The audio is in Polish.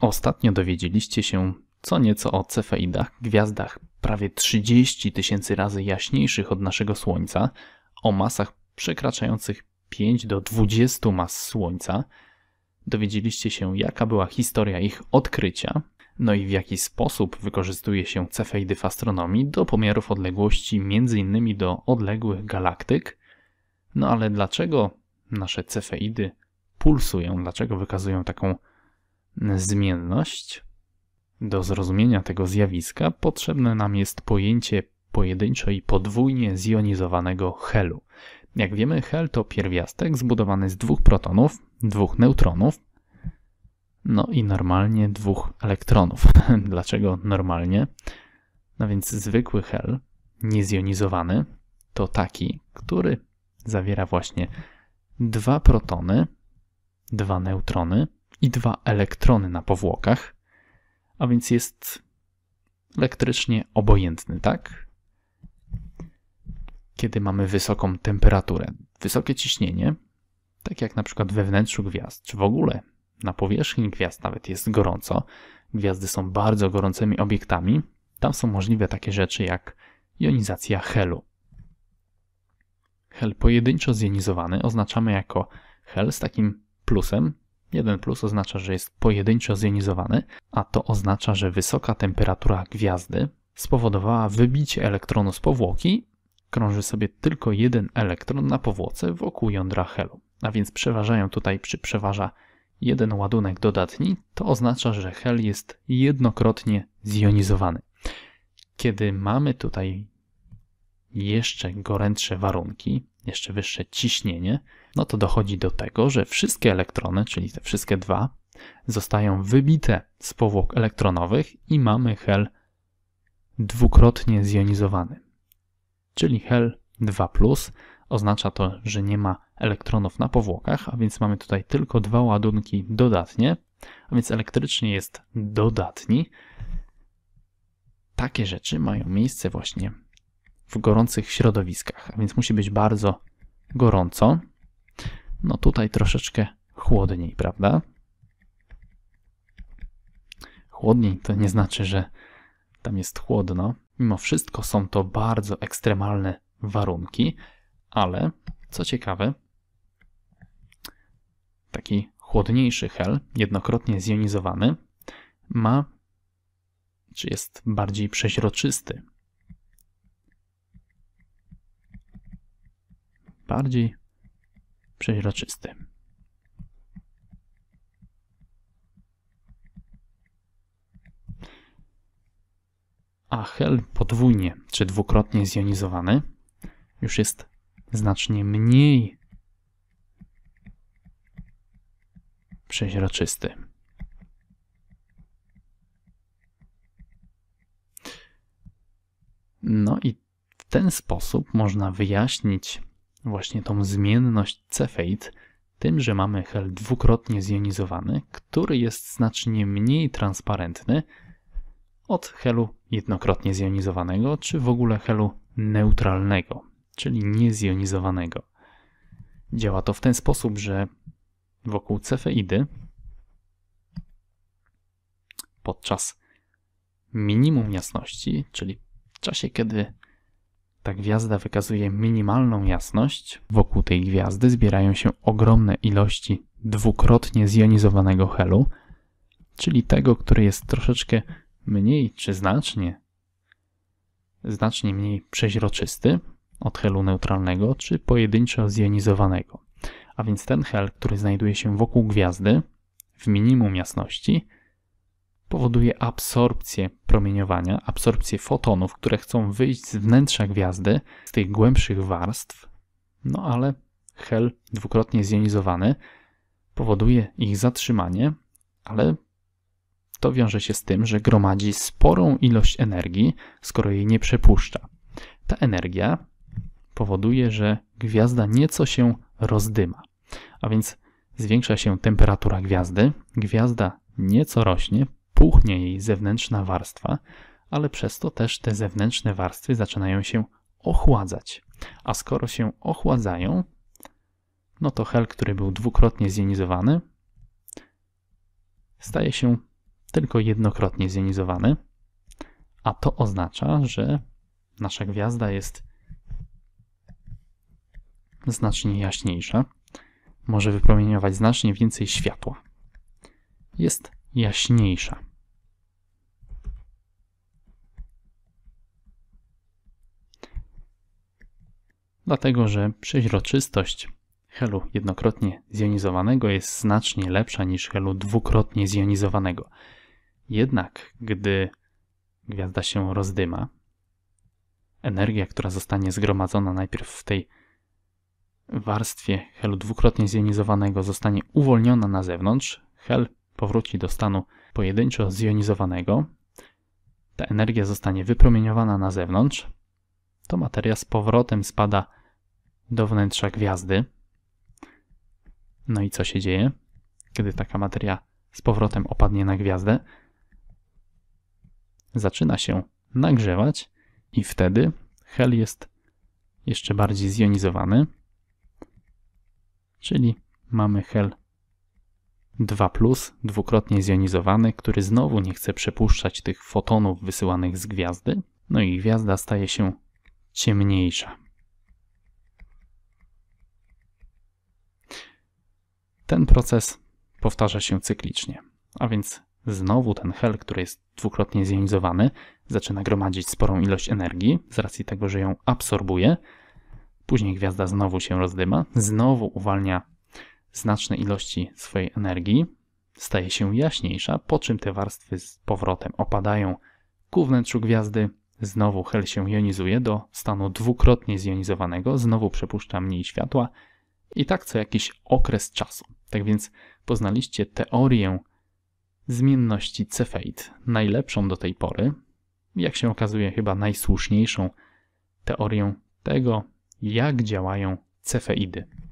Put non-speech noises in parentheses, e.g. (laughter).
Ostatnio dowiedzieliście się co nieco o cefeidach, gwiazdach prawie 30 tysięcy razy jaśniejszych od naszego Słońca, o masach przekraczających 5 do 20 mas Słońca. Dowiedzieliście się, jaka była historia ich odkrycia, no i w jaki sposób wykorzystuje się cefeidy w astronomii do pomiarów odległości m.in. do odległych galaktyk. No ale dlaczego nasze cefeidy pulsują, dlaczego wykazują taką zmienność? Do zrozumienia tego zjawiska potrzebne nam jest pojęcie pojedynczo i podwójnie zjonizowanego helu. Jak wiemy, hel to pierwiastek zbudowany z dwóch protonów, dwóch neutronów, no i normalnie dwóch elektronów. (laughs) Dlaczego normalnie? No więc zwykły hel, niezjonizowany, to taki, który zawiera właśnie dwa protony, dwa neutrony, i dwa elektrony na powłokach, a więc jest elektrycznie obojętny, tak? Kiedy mamy wysoką temperaturę, wysokie ciśnienie, tak jak na przykład we wnętrzu gwiazd, czy w ogóle na powierzchni gwiazd nawet jest gorąco, gwiazdy są bardzo gorącymi obiektami, tam są możliwe takie rzeczy jak jonizacja helu. Hel pojedynczo zjonizowany oznaczamy jako hel z takim plusem 1 plus oznacza, że jest pojedynczo zjonizowany, a to oznacza, że wysoka temperatura gwiazdy spowodowała wybicie elektronu z powłoki. Krąży sobie tylko jeden elektron na powłoce wokół jądra helu. A więc przeważają tutaj, czy przeważa jeden ładunek dodatni, to oznacza, że hel jest jednokrotnie zjonizowany. Kiedy mamy tutaj jeszcze gorętsze warunki, jeszcze wyższe ciśnienie, no to dochodzi do tego, że wszystkie elektrony, czyli te wszystkie dwa, zostają wybite z powłok elektronowych i mamy hel dwukrotnie zjonizowany. Czyli hel 2 oznacza to, że nie ma elektronów na powłokach, a więc mamy tutaj tylko dwa ładunki dodatnie, a więc elektrycznie jest dodatni. Takie rzeczy mają miejsce właśnie w gorących środowiskach, a więc musi być bardzo gorąco. No tutaj troszeczkę chłodniej, prawda? Chłodniej to nie znaczy, że tam jest chłodno. Mimo wszystko są to bardzo ekstremalne warunki, ale co ciekawe, taki chłodniejszy hel, jednokrotnie zjonizowany, ma, czy jest bardziej przeźroczysty, bardziej przeźroczysty. A hel podwójnie czy dwukrotnie zjonizowany już jest znacznie mniej przeźroczysty. No i w ten sposób można wyjaśnić właśnie tą zmienność Cefeit tym, że mamy hel dwukrotnie zjonizowany, który jest znacznie mniej transparentny od helu jednokrotnie zjonizowanego, czy w ogóle helu neutralnego, czyli niezjonizowanego. Działa to w ten sposób, że wokół cefeidy podczas minimum jasności, czyli w czasie, kiedy ta gwiazda wykazuje minimalną jasność. Wokół tej gwiazdy zbierają się ogromne ilości dwukrotnie zjonizowanego helu, czyli tego, który jest troszeczkę mniej czy znacznie, znacznie mniej przeźroczysty od helu neutralnego czy pojedynczo zjonizowanego. A więc ten hel, który znajduje się wokół gwiazdy w minimum jasności, powoduje absorpcję promieniowania, absorpcję fotonów, które chcą wyjść z wnętrza gwiazdy, z tych głębszych warstw. No ale Hel dwukrotnie zjonizowany powoduje ich zatrzymanie, ale to wiąże się z tym, że gromadzi sporą ilość energii, skoro jej nie przepuszcza. Ta energia powoduje, że gwiazda nieco się rozdyma, a więc zwiększa się temperatura gwiazdy, gwiazda nieco rośnie, puchnie jej zewnętrzna warstwa, ale przez to też te zewnętrzne warstwy zaczynają się ochładzać. A skoro się ochładzają, no to hel, który był dwukrotnie zjonizowany, staje się tylko jednokrotnie zjonizowany, a to oznacza, że nasza gwiazda jest znacznie jaśniejsza, może wypromieniować znacznie więcej światła. Jest jaśniejsza. dlatego że przeźroczystość helu jednokrotnie zjonizowanego jest znacznie lepsza niż helu dwukrotnie zjonizowanego. Jednak gdy gwiazda się rozdyma, energia, która zostanie zgromadzona najpierw w tej warstwie helu dwukrotnie zjonizowanego zostanie uwolniona na zewnątrz, hel powróci do stanu pojedynczo zjonizowanego, ta energia zostanie wypromieniowana na zewnątrz, to materia z powrotem spada do wnętrza gwiazdy. No i co się dzieje, kiedy taka materia z powrotem opadnie na gwiazdę? Zaczyna się nagrzewać i wtedy hel jest jeszcze bardziej zjonizowany, czyli mamy hel 2, dwukrotnie zjonizowany, który znowu nie chce przepuszczać tych fotonów wysyłanych z gwiazdy. No i gwiazda staje się ciemniejsza. Ten proces powtarza się cyklicznie, a więc znowu ten hel, który jest dwukrotnie zjonizowany, zaczyna gromadzić sporą ilość energii z racji tego, że ją absorbuje. Później gwiazda znowu się rozdyma, znowu uwalnia znaczne ilości swojej energii, staje się jaśniejsza, po czym te warstwy z powrotem opadają ku wnętrzu gwiazdy, Znowu Hel się jonizuje do stanu dwukrotnie zjonizowanego, znowu przepuszcza mniej światła i tak co jakiś okres czasu. Tak więc poznaliście teorię zmienności Cefeit, najlepszą do tej pory, jak się okazuje chyba najsłuszniejszą teorię tego, jak działają cefeidy.